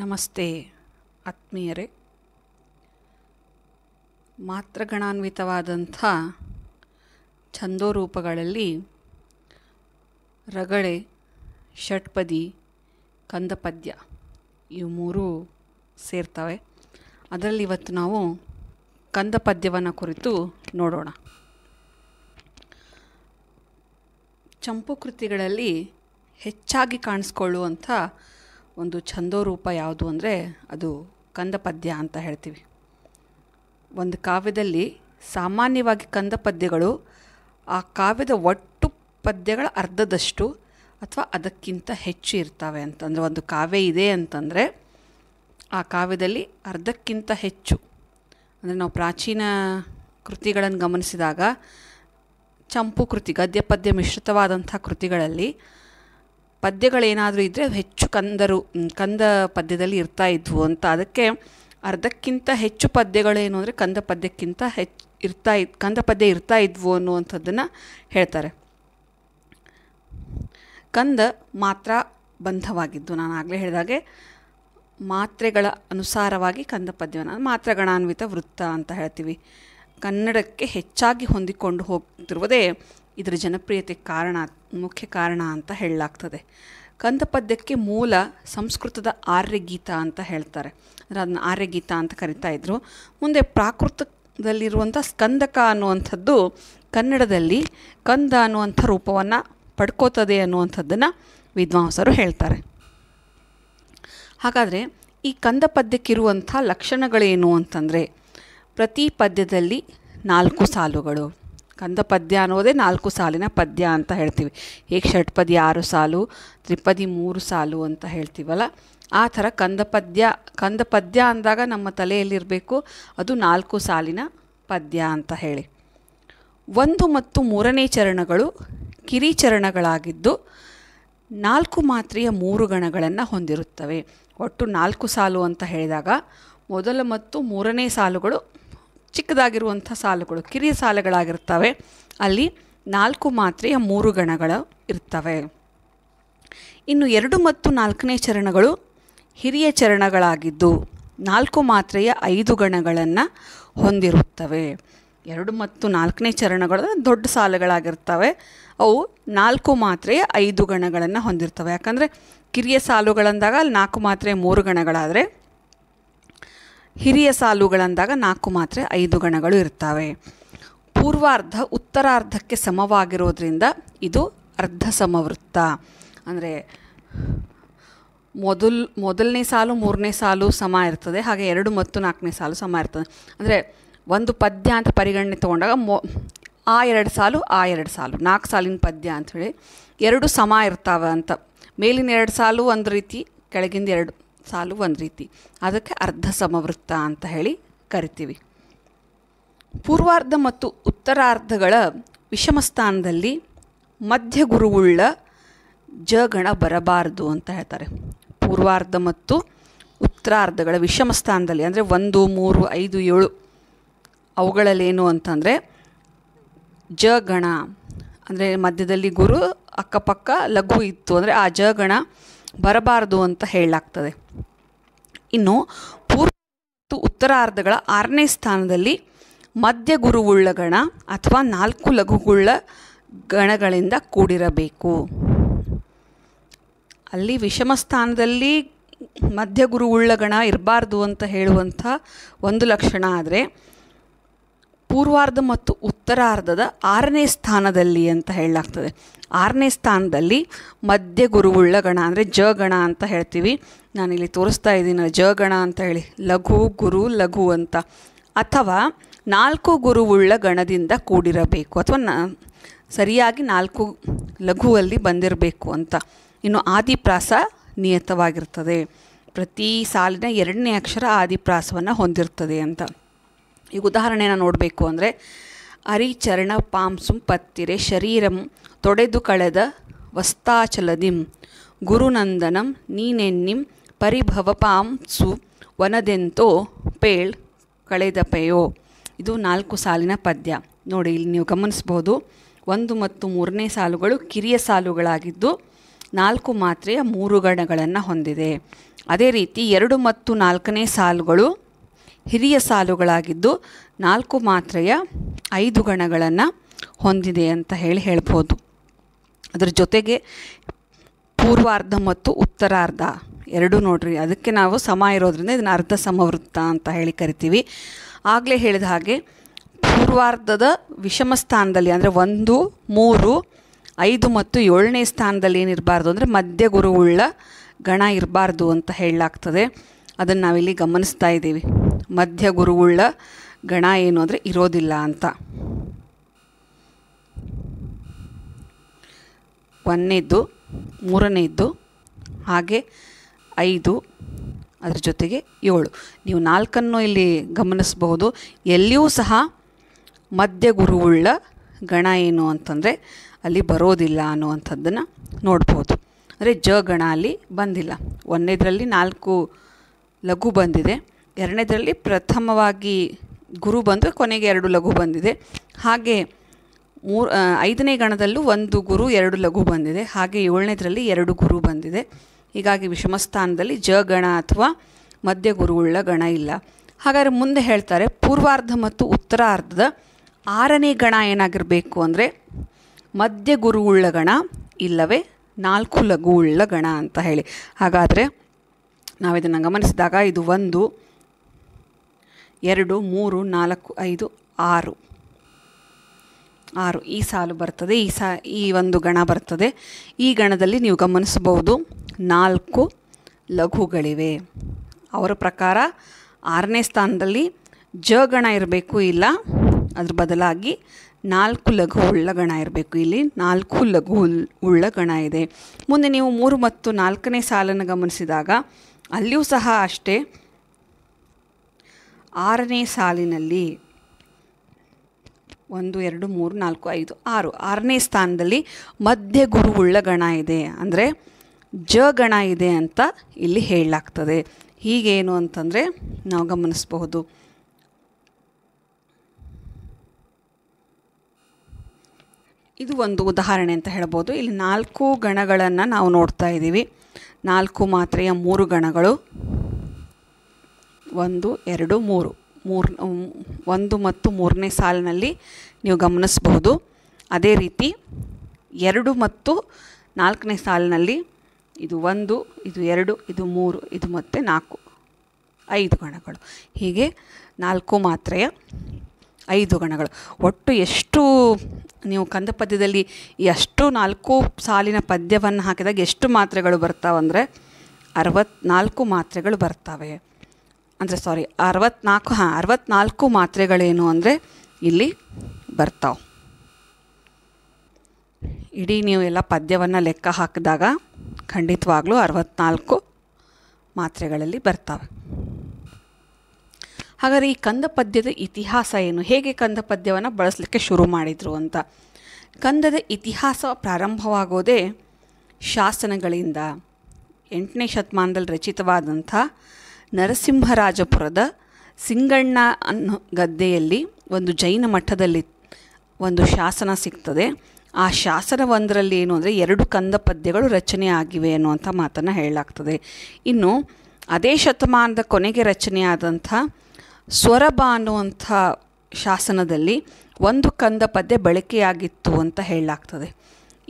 ನಮಸ್ತೆ ಆತ್ಮೀಯರೇ ಮಾತ್ರಗಣಾನ್ವಿತವಾದಂಥ ಛಂದೋರೂಪಗಳಲ್ಲಿ ರಗಳೆ ಷಟ್ಪದಿ ಕಂದಪದ್ಯ ಇವು ಮೂರು ಸೇರ್ತವೆ ಅದರಲ್ಲಿ ಇವತ್ತು ನಾವು ಕಂದಪದ್ಯವನ್ನು ಕುರಿತು ನೋಡೋಣ ಚಂಪು ಕೃತಿಗಳಲ್ಲಿ ಹೆಚ್ಚಾಗಿ ಕಾಣಿಸ್ಕೊಳ್ಳುವಂಥ ಒಂದು ಛಂದೋ ರೂಪ ಯಾವುದು ಅಂದರೆ ಅದು ಕಂದ ಪದ್ಯ ಅಂತ ಹೇಳ್ತೀವಿ ಒಂದು ಕಾವ್ಯದಲ್ಲಿ ಸಾಮಾನ್ಯವಾಗಿ ಕಂದ ಪದ್ಯಗಳು ಆ ಕಾವ್ಯದ ಒಟ್ಟು ಪದ್ಯಗಳ ಅರ್ಧದಷ್ಟು ಅಥವಾ ಅದಕ್ಕಿಂತ ಹೆಚ್ಚು ಇರ್ತವೆ ಅಂತಂದರೆ ಒಂದು ಕಾವ್ಯ ಇದೆ ಅಂತಂದರೆ ಆ ಕಾವ್ಯದಲ್ಲಿ ಅರ್ಧಕ್ಕಿಂತ ಹೆಚ್ಚು ಅಂದರೆ ನಾವು ಪ್ರಾಚೀನ ಕೃತಿಗಳನ್ನು ಗಮನಿಸಿದಾಗ ಚಂಪು ಕೃತಿ ಗದ್ಯ ಪದ್ಯ ಮಿಶ್ರಿತವಾದಂಥ ಕೃತಿಗಳಲ್ಲಿ ಪದ್ಯಗಳೇನಾದರೂ ಇದ್ದರೆ ಹೆಚ್ಚು ಕಂದರು ಕಂದ ಪದ್ಯದಲ್ಲಿ ಇರ್ತಾ ಇದ್ವು ಅಂತ ಅದಕ್ಕೆ ಅರ್ಧಕ್ಕಿಂತ ಹೆಚ್ಚು ಪದ್ಯಗಳೇನು ಅಂದರೆ ಕಂದ ಪದ್ಯಕ್ಕಿಂತ ಹೆಚ್ಚು ಇರ್ತಾ ಇತ್ತು ಕಂದ ಪದ್ಯ ಇರ್ತಾ ಇದ್ವು ಅನ್ನುವಂಥದ್ದನ್ನು ಹೇಳ್ತಾರೆ ಕಂದ ಮಾತ್ರ ಬಂಧವಾಗಿದ್ದು ನಾನು ಆಗಲೇ ಹೇಳಿದಾಗೆ ಮಾತ್ರೆಗಳ ಅನುಸಾರವಾಗಿ ಕಂದ ಪದ್ಯವನ್ನು ಮಾತ್ರಗಣಾನ್ವಿತ ವೃತ್ತ ಅಂತ ಹೇಳ್ತೀವಿ ಕನ್ನಡಕ್ಕೆ ಹೆಚ್ಚಾಗಿ ಹೊಂದಿಕೊಂಡು ಹೋಗ್ತಿರುವುದೇ ಇದರ ಜನಪ್ರಿಯತೆ ಕಾರಣ ಮುಖ್ಯ ಕಾರಣ ಅಂತ ಹೇಳಲಾಗ್ತದೆ ಪದ್ಯಕ್ಕೆ ಮೂಲ ಸಂಸ್ಕೃತದ ಆರ್ಯಗೀತ ಅಂತ ಹೇಳ್ತಾರೆ ಅಂದರೆ ಆರ್ಯ ಆರ್ಯಗೀತ ಅಂತ ಕರಿತಾ ಇದ್ರು ಮುಂದೆ ಪ್ರಾಕೃತದಲ್ಲಿರುವಂಥ ಸ್ಕಂದಕ ಅನ್ನುವಂಥದ್ದು ಕನ್ನಡದಲ್ಲಿ ಕಂದ ಅನ್ನುವಂಥ ರೂಪವನ್ನು ಪಡ್ಕೋತದೆ ಅನ್ನುವಂಥದ್ದನ್ನು ವಿದ್ವಾಂಸರು ಹೇಳ್ತಾರೆ ಹಾಗಾದರೆ ಈ ಕಂದ ಪದ್ಯಕ್ಕಿರುವಂಥ ಲಕ್ಷಣಗಳೇನು ಅಂತಂದರೆ ಪ್ರತಿ ಪದ್ಯದಲ್ಲಿ ನಾಲ್ಕು ಸಾಲುಗಳು ಕಂದ ಪದ್ಯ ಅನ್ನೋದೇ ನಾಲ್ಕು ಸಾಲಿನ ಪದ್ಯ ಅಂತ ಹೇಳ್ತೀವಿ ಹೇಗೆ ಷಟ್ಪದಿ ಆರು ಸಾಲು ತ್ರಿಪದಿ ಮೂರು ಸಾಲು ಅಂತ ಹೇಳ್ತೀವಲ್ಲ ಆ ಥರ ಕಂದ ಪದ್ಯ ಕಂದ ಪದ್ಯ ಅಂದಾಗ ನಮ್ಮ ತಲೆಯಲ್ಲಿರಬೇಕು ಅದು ನಾಲ್ಕು ಸಾಲಿನ ಪದ್ಯ ಅಂತ ಹೇಳಿ ಒಂದು ಮತ್ತು ಮೂರನೇ ಚರಣಗಳು ಕಿರಿಚರಣಗಳಾಗಿದ್ದು ನಾಲ್ಕು ಮಾತ್ರೆಯ ಮೂರು ಗಣಗಳನ್ನು ಹೊಂದಿರುತ್ತವೆ ಒಟ್ಟು ನಾಲ್ಕು ಸಾಲು ಅಂತ ಹೇಳಿದಾಗ ಮೊದಲ ಮತ್ತು ಮೂರನೇ ಸಾಲುಗಳು ಚಿಕ್ಕದಾಗಿರುವಂಥ ಸಾಲುಗಳು ಕಿರಿಯ ಸಾಲುಗಳಾಗಿರ್ತವೆ ಅಲ್ಲಿ ನಾಲ್ಕು ಮಾತ್ರೆಯ ಮೂರು ಗಣಗಳು ಇರ್ತವೆ ಇನ್ನು ಎರಡು ಮತ್ತು ನಾಲ್ಕನೇ ಚರಣಗಳು ಹಿರಿಯ ಚರಣಗಳಾಗಿದ್ದು ನಾಲ್ಕು ಮಾತ್ರೆಯ ಐದು ಗಣಗಳನ್ನು ಹೊಂದಿರುತ್ತವೆ ಎರಡು ಮತ್ತು ನಾಲ್ಕನೇ ಚರಣಗಳು ದೊಡ್ಡ ಸಾಲುಗಳಾಗಿರ್ತವೆ ಅವು ನಾಲ್ಕು ಮಾತ್ರೆಯ ಐದು ಗಣಗಳನ್ನು ಹೊಂದಿರ್ತವೆ ಯಾಕಂದರೆ ಕಿರಿಯ ಸಾಲುಗಳಂದಾಗ ಅಲ್ಲಿ ನಾಲ್ಕು ಮಾತ್ರೆಯ ಮೂರು ಗಣಗಳಾದರೆ ಹಿರಿಯ ಸಾಲುಗಳಂದಾಗ ನಾಲ್ಕು ಮಾತ್ರೆ ಐದು ಗಣಗಳು ಇರ್ತವೆ ಪೂರ್ವಾರ್ಧ ಉತ್ತರಾರ್ಧಕ್ಕೆ ಸಮವಾಗಿರೋದ್ರಿಂದ ಇದು ಅರ್ಧ ಸಮವೃತ್ತ ಅಂದರೆ ಮೊದಲ್ ಮೊದಲನೇ ಸಾಲು ಮೂರನೇ ಸಾಲು ಸಮ ಇರ್ತದೆ ಹಾಗೆ ಎರಡು ಮತ್ತು ನಾಲ್ಕನೇ ಸಾಲು ಸಮ ಇರ್ತದೆ ಅಂದರೆ ಒಂದು ಪದ್ಯ ಅಂತ ಪರಿಗಣನೆ ತೊಗೊಂಡಾಗ ಮೊ ಆ ಎರಡು ಸಾಲು ಆ ಎರಡು ಸಾಲು ನಾಲ್ಕು ಸಾಲಿನ ಪದ್ಯ ಅಂಥೇಳಿ ಎರಡು ಸಮ ಇರ್ತಾವೆ ಅಂತ ಮೇಲಿನ ಎರಡು ಸಾಲು ಒಂದು ರೀತಿ ಕೆಳಗಿಂದ ಎರಡು ಸಾಲು ಒಂದು ರೀತಿ ಅದಕ್ಕೆ ಅರ್ಧ ಸಮವೃತ್ತ ಅಂತ ಹೇಳಿ ಕರಿತೀವಿ ಪೂರ್ವಾರ್ಧ ಮತ್ತು ಉತ್ತರಾರ್ಧಗಳ ವಿಷಮಸ್ಥಾನದಲ್ಲಿ ಸ್ಥಾನದಲ್ಲಿ ಮಧ್ಯ ಗುರುವುಳ್ಳ ಜಗಣ ಬರಬಾರದು ಅಂತ ಹೇಳ್ತಾರೆ ಪೂರ್ವಾರ್ಧ ಮತ್ತು ಉತ್ತರಾರ್ಧಗಳ ವಿಷಮ ಸ್ಥಾನದಲ್ಲಿ ಅಂದರೆ ಒಂದು ಮೂರು ಐದು ಏಳು ಅವುಗಳಲ್ಲೇನು ಅಂತಂದರೆ ಗಣ ಅಂದರೆ ಮಧ್ಯದಲ್ಲಿ ಗುರು ಅಕ್ಕಪಕ್ಕ ಲಘು ಇತ್ತು ಅಂದರೆ ಆ ಜಗಣ ಬರಬಾರದು ಅಂತ ಹೇಳಲಾಗ್ತದೆ ಇನ್ನು ಪೂರ್ವ ಮತ್ತು ಉತ್ತರಾರ್ಧಗಳ ಆರನೇ ಸ್ಥಾನದಲ್ಲಿ ಮಧ್ಯ ಗುರುವುಳ್ಳ ಗಣ ಅಥವಾ ನಾಲ್ಕು ಲಘುಗುಳ್ಳ ಗಣಗಳಿಂದ ಕೂಡಿರಬೇಕು ಅಲ್ಲಿ ವಿಷಮ ಸ್ಥಾನದಲ್ಲಿ ಮಧ್ಯ ಗುರುವುಳ್ಳ ಗಣ ಇರಬಾರ್ದು ಅಂತ ಹೇಳುವಂಥ ಒಂದು ಲಕ್ಷಣ ಆದರೆ ಪೂರ್ವಾರ್ಧ ಮತ್ತು ಉತ್ತರಾರ್ಧದ ಆರನೇ ಸ್ಥಾನದಲ್ಲಿ ಅಂತ ಹೇಳಲಾಗ್ತದೆ ಆರನೇ ಸ್ಥಾನದಲ್ಲಿ ಮಧ್ಯ ಗುರುವುಳ್ಳ ಗಣ ಅಂದರೆ ಜ ಗಣ ಅಂತ ಹೇಳ್ತೀವಿ ನಾನಿಲ್ಲಿ ತೋರಿಸ್ತಾ ಇದ್ದೀನಿ ಜ ಗಣ ಅಂತ ಹೇಳಿ ಲಘು ಗುರು ಲಘು ಅಂತ ಅಥವಾ ನಾಲ್ಕು ಗುರುವುಳ್ಳ ಗಣದಿಂದ ಕೂಡಿರಬೇಕು ಅಥವಾ ನ ಸರಿಯಾಗಿ ನಾಲ್ಕು ಲಘುವಲ್ಲಿ ಬಂದಿರಬೇಕು ಅಂತ ಇನ್ನು ಆದಿಪ್ರಾಸ ನಿಯತವಾಗಿರ್ತದೆ ಪ್ರತಿ ಸಾಲಿನ ಎರಡನೇ ಅಕ್ಷರ ಆದಿಪ್ರಾಸವನ್ನು ಹೊಂದಿರ್ತದೆ ಅಂತ ಈಗ ಉದಾಹರಣೆಯನ್ನು ನೋಡಬೇಕು ಅಂದರೆ ಚರಣ ಪಾಂಸುಂ ಪತ್ತಿರೆ ಶರೀರಂ ತೊಡೆದು ಕಳೆದ ವಸ್ತಾಚಲದಿಂ ಗುರುನಂದನಂ ನೀನೆನ್ನಿಂ ಪರಿಭವ ಪಾಂಸು ವನದೆಂತೋ ಪೇಳ್ ಕಳೆದ ಪೆಯೋ ಇದು ನಾಲ್ಕು ಸಾಲಿನ ಪದ್ಯ ನೋಡಿ ಇಲ್ಲಿ ನೀವು ಗಮನಿಸ್ಬೋದು ಒಂದು ಮತ್ತು ಮೂರನೇ ಸಾಲುಗಳು ಕಿರಿಯ ಸಾಲುಗಳಾಗಿದ್ದು ನಾಲ್ಕು ಮಾತ್ರೆಯ ಮೂರು ಗಣಗಳನ್ನು ಹೊಂದಿದೆ ಅದೇ ರೀತಿ ಎರಡು ಮತ್ತು ನಾಲ್ಕನೇ ಸಾಲುಗಳು ಹಿರಿಯ ಸಾಲುಗಳಾಗಿದ್ದು ನಾಲ್ಕು ಮಾತ್ರೆಯ ಐದು ಗಣಗಳನ್ನು ಹೊಂದಿದೆ ಅಂತ ಹೇಳಿ ಹೇಳ್ಬೋದು ಅದರ ಜೊತೆಗೆ ಪೂರ್ವಾರ್ಧ ಮತ್ತು ಉತ್ತರಾರ್ಧ ಎರಡೂ ನೋಡ್ರಿ ಅದಕ್ಕೆ ನಾವು ಸಮ ಇರೋದ್ರಿಂದ ಇದನ್ನು ಅರ್ಧ ಸಮವೃತ್ತ ಅಂತ ಹೇಳಿ ಕರಿತೀವಿ ಆಗಲೇ ಹೇಳಿದ ಹಾಗೆ ಪೂರ್ವಾರ್ಧದ ವಿಷಮ ಸ್ಥಾನದಲ್ಲಿ ಅಂದರೆ ಒಂದು ಮೂರು ಐದು ಮತ್ತು ಏಳನೇ ಸ್ಥಾನದಲ್ಲಿ ಏನಿರಬಾರ್ದು ಅಂದರೆ ಮಧ್ಯ ಗುರುವುಳ್ಳ ಗಣ ಇರಬಾರ್ದು ಅಂತ ಹೇಳಲಾಗ್ತದೆ ಅದನ್ನು ನಾವಿಲ್ಲಿ ಗಮನಿಸ್ತಾ ಇದ್ದೀವಿ ಮಧ್ಯ ಗುರುವುಳ್ಳ ಗಣ ಏನು ಅಂದರೆ ಇರೋದಿಲ್ಲ ಅಂತ ಒಂದನೇದ್ದು ಮೂರನೇದ್ದು ಹಾಗೆ ಐದು ಅದ್ರ ಜೊತೆಗೆ ಏಳು ನೀವು ನಾಲ್ಕನ್ನು ಇಲ್ಲಿ ಗಮನಿಸಬಹುದು ಎಲ್ಲಿಯೂ ಸಹ ಮಧ್ಯ ಗುರುವುಳ್ಳ ಗಣ ಏನು ಅಂತಂದರೆ ಅಲ್ಲಿ ಬರೋದಿಲ್ಲ ಅನ್ನುವಂಥದ್ದನ್ನು ನೋಡ್ಬೋದು ಅಂದರೆ ಜ ಗಣ ಅಲ್ಲಿ ಬಂದಿಲ್ಲ ಒಂದೇದರಲ್ಲಿ ನಾಲ್ಕು ಲಘು ಬಂದಿದೆ ಎರಡನೇದರಲ್ಲಿ ಪ್ರಥಮವಾಗಿ ಗುರು ಬಂದು ಕೊನೆಗೆ ಎರಡು ಲಘು ಬಂದಿದೆ ಹಾಗೆ ಮೂರು ಐದನೇ ಗಣದಲ್ಲೂ ಒಂದು ಗುರು ಎರಡು ಲಘು ಬಂದಿದೆ ಹಾಗೆ ಏಳನೇದರಲ್ಲಿ ಎರಡು ಗುರು ಬಂದಿದೆ ಹೀಗಾಗಿ ವಿಷಮಸ್ಥಾನದಲ್ಲಿ ಜ ಗಣ ಅಥವಾ ಮಧ್ಯ ಗುರುವುಳ್ಳ ಗಣ ಇಲ್ಲ ಹಾಗಾದರೆ ಮುಂದೆ ಹೇಳ್ತಾರೆ ಪೂರ್ವಾರ್ಧ ಮತ್ತು ಉತ್ತರಾರ್ಧದ ಆರನೇ ಗಣ ಏನಾಗಿರಬೇಕು ಅಂದರೆ ಮಧ್ಯ ಗುರುವುಳ್ಳ ಗಣ ಇಲ್ಲವೇ ನಾಲ್ಕು ಲಘು ಉಳ್ಳ ಗಣ ಅಂತ ಹೇಳಿ ಹಾಗಾದರೆ ನಾವು ಇದನ್ನು ಗಮನಿಸಿದಾಗ ಇದು ಒಂದು ಎರಡು ಮೂರು ನಾಲ್ಕು ಐದು ಆರು ಆರು ಈ ಸಾಲು ಬರ್ತದೆ ಈ ಸಾ ಈ ಒಂದು ಗಣ ಬರ್ತದೆ ಈ ಗಣದಲ್ಲಿ ನೀವು ಗಮನಿಸಬಹುದು ನಾಲ್ಕು ಲಘುಗಳಿವೆ ಅವರ ಪ್ರಕಾರ ಆರನೇ ಸ್ಥಾನದಲ್ಲಿ ಜ ಗಣ ಇರಬೇಕು ಇಲ್ಲ ಅದ್ರ ಬದಲಾಗಿ ನಾಲ್ಕು ಲಘು ಉಳ್ಳ ಗಣ ಇರಬೇಕು ಇಲ್ಲಿ ನಾಲ್ಕು ಲಘು ಉಳ್ಳ ಗಣ ಇದೆ ಮುಂದೆ ನೀವು ಮೂರು ಮತ್ತು ನಾಲ್ಕನೇ ಸಾಲನ್ನು ಗಮನಿಸಿದಾಗ ಅಲ್ಲಿಯೂ ಸಹ ಅಷ್ಟೇ ಆರನೇ ಸಾಲಿನಲ್ಲಿ ಒಂದು ಎರಡು ಮೂರು ನಾಲ್ಕು ಐದು ಆರು ಆರನೇ ಸ್ಥಾನದಲ್ಲಿ ಮಧ್ಯ ಗುರುವುಳ್ಳ ಗಣ ಇದೆ ಅಂದರೆ ಜ ಗಣ ಇದೆ ಅಂತ ಇಲ್ಲಿ ಹೇಳಲಾಗ್ತದೆ ಹೀಗೇನು ಅಂತಂದರೆ ನಾವು ಗಮನಿಸಬಹುದು ಇದು ಒಂದು ಉದಾಹರಣೆ ಅಂತ ಹೇಳ್ಬೋದು ಇಲ್ಲಿ ನಾಲ್ಕು ಗಣಗಳನ್ನು ನಾವು ನೋಡ್ತಾ ಇದ್ದೀವಿ ನಾಲ್ಕು ಮಾತ್ರೆಯ ಮೂರು ಗಣಗಳು ಒಂದು ಎರಡು ಮೂರು ಮೂರು ಒಂದು ಮತ್ತು ಮೂರನೇ ಸಾಲಿನಲ್ಲಿ ನೀವು ಗಮನಿಸಬಹುದು ಅದೇ ರೀತಿ ಎರಡು ಮತ್ತು ನಾಲ್ಕನೇ ಸಾಲಿನಲ್ಲಿ ಇದು ಒಂದು ಇದು ಎರಡು ಇದು ಮೂರು ಇದು ಮತ್ತು ನಾಲ್ಕು ಐದು ಗಣಗಳು ಹೀಗೆ ನಾಲ್ಕು ಮಾತ್ರೆಯ ಐದು ಗಣಗಳು ಒಟ್ಟು ಎಷ್ಟು ನೀವು ಕಂದ ಪದ್ಯದಲ್ಲಿ ಎಷ್ಟು ನಾಲ್ಕು ಸಾಲಿನ ಪದ್ಯವನ್ನು ಹಾಕಿದಾಗ ಎಷ್ಟು ಮಾತ್ರೆಗಳು ಬರ್ತಾವಂದರೆ ಅರವತ್ನಾಲ್ಕು ಮಾತ್ರೆಗಳು ಬರ್ತವೆ ಅಂದರೆ ಸಾರಿ ಅರವತ್ನಾಲ್ಕು ಹಾಂ ಅರವತ್ನಾಲ್ಕು ಮಾತ್ರೆಗಳೇನು ಅಂದರೆ ಇಲ್ಲಿ ಬರ್ತಾವೆ ಇಡೀ ನೀವು ಎಲ್ಲ ಪದ್ಯವನ್ನು ಲೆಕ್ಕ ಹಾಕಿದಾಗ ಖಂಡಿತವಾಗ್ಲೂ ಅರವತ್ನಾಲ್ಕು ಮಾತ್ರೆಗಳಲ್ಲಿ ಬರ್ತವೆ ಹಾಗಾದರೆ ಈ ಕಂದ ಪದ್ಯದ ಇತಿಹಾಸ ಏನು ಹೇಗೆ ಕಂದ ಪದ್ಯವನ್ನು ಬಳಸಲಿಕ್ಕೆ ಶುರು ಮಾಡಿದರು ಅಂತ ಕಂದದ ಇತಿಹಾಸ ಪ್ರಾರಂಭವಾಗೋದೇ ಶಾಸನಗಳಿಂದ ಎಂಟನೇ ಶತಮಾನದಲ್ಲಿ ರಚಿತವಾದಂಥ ನರಸಿಂಹರಾಜಪುರದ ಸಿಂಗಣ್ಣ ಅನ್ನೋ ಗದ್ದೆಯಲ್ಲಿ ಒಂದು ಜೈನ ಮಠದಲ್ಲಿ ಒಂದು ಶಾಸನ ಸಿಗ್ತದೆ ಆ ಶಾಸನವೊಂದರಲ್ಲಿ ಏನು ಅಂದರೆ ಎರಡು ಕಂದ ಪದ್ಯಗಳು ರಚನೆ ಆಗಿವೆ ಅನ್ನುವಂಥ ಮಾತನ್ನು ಹೇಳಲಾಗ್ತದೆ ಇನ್ನು ಅದೇ ಶತಮಾನದ ಕೊನೆಗೆ ರಚನೆಯಾದಂಥ ಸ್ವರಬ ಅನ್ನುವಂಥ ಶಾಸನದಲ್ಲಿ ಒಂದು ಕಂದ ಪದ್ಯ ಬಳಕೆಯಾಗಿತ್ತು ಅಂತ ಹೇಳಲಾಗ್ತದೆ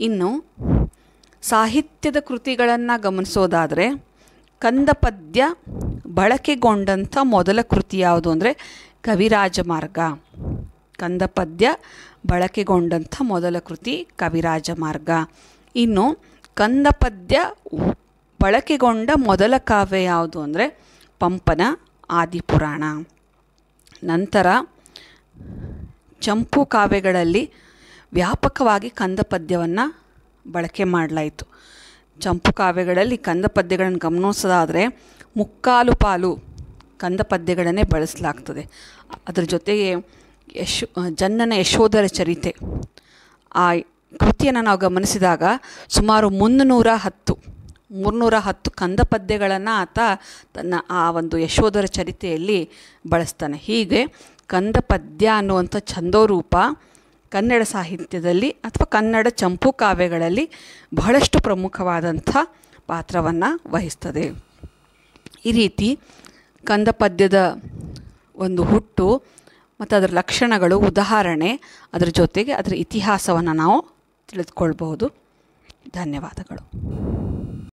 ಇನ್ನು ಸಾಹಿತ್ಯದ ಕೃತಿಗಳನ್ನು ಗಮನಿಸೋದಾದರೆ ಕಂದ ಪದ್ಯ ಬಳಕೆಗೊಂಡಂಥ ಮೊದಲ ಕೃತಿ ಯಾವುದು ಅಂದರೆ ಕವಿರಾಜ ಮಾರ್ಗ ಕಂದ ಪದ್ಯ ಬಳಕೆಗೊಂಡಂಥ ಮೊದಲ ಕೃತಿ ಕವಿರಾಜ ಮಾರ್ಗ ಇನ್ನು ಕಂದ ಪದ್ಯ ಬಳಕೆಗೊಂಡ ಮೊದಲ ಕಾವ್ಯ ಯಾವುದು ಅಂದರೆ ಪಂಪನ ಆದಿಪುರಾಣ ನಂತರ ಚಂಪು ಕಾವ್ಯಗಳಲ್ಲಿ ವ್ಯಾಪಕವಾಗಿ ಕಂದ ಪದ್ಯವನ್ನು ಬಳಕೆ ಮಾಡಲಾಯಿತು ಚಂಪು ಕಾವ್ಯಗಳಲ್ಲಿ ಕಂದ ಪದ್ಯಗಳನ್ನು ಗಮನಿಸೋದಾದರೆ ಮುಕ್ಕಾಲು ಪಾಲು ಕಂದ ಪದ್ಯಗಳನ್ನೇ ಬಳಸಲಾಗ್ತದೆ ಅದರ ಜೊತೆಗೆ ಯಶೋ ಜನ್ನನ ಯಶೋಧರ ಚರಿತೆ ಆ ಕೃತಿಯನ್ನು ನಾವು ಗಮನಿಸಿದಾಗ ಸುಮಾರು ಮುನ್ನೂರ ಹತ್ತು ಮುನ್ನೂರ ಹತ್ತು ಕಂದ ಪದ್ಯಗಳನ್ನು ಆತ ತನ್ನ ಆ ಒಂದು ಯಶೋಧರ ಚರಿತೆಯಲ್ಲಿ ಬಳಸ್ತಾನೆ ಹೀಗೆ ಕಂದ ಪದ್ಯ ಅನ್ನುವಂಥ ಛಂದೋರೂಪ ಕನ್ನಡ ಸಾಹಿತ್ಯದಲ್ಲಿ ಅಥವಾ ಕನ್ನಡ ಚಂಪು ಕಾವ್ಯಗಳಲ್ಲಿ ಬಹಳಷ್ಟು ಪ್ರಮುಖವಾದಂಥ ಪಾತ್ರವನ್ನು ವಹಿಸ್ತದೆ ಈ ರೀತಿ ಕಂದ ಪದ್ಯದ ಒಂದು ಹುಟ್ಟು ಮತ್ತು ಅದರ ಲಕ್ಷಣಗಳು ಉದಾಹರಣೆ ಅದರ ಜೊತೆಗೆ ಅದರ ಇತಿಹಾಸವನ್ನು ನಾವು ತಿಳಿದುಕೊಳ್ಬಹುದು ಧನ್ಯವಾದಗಳು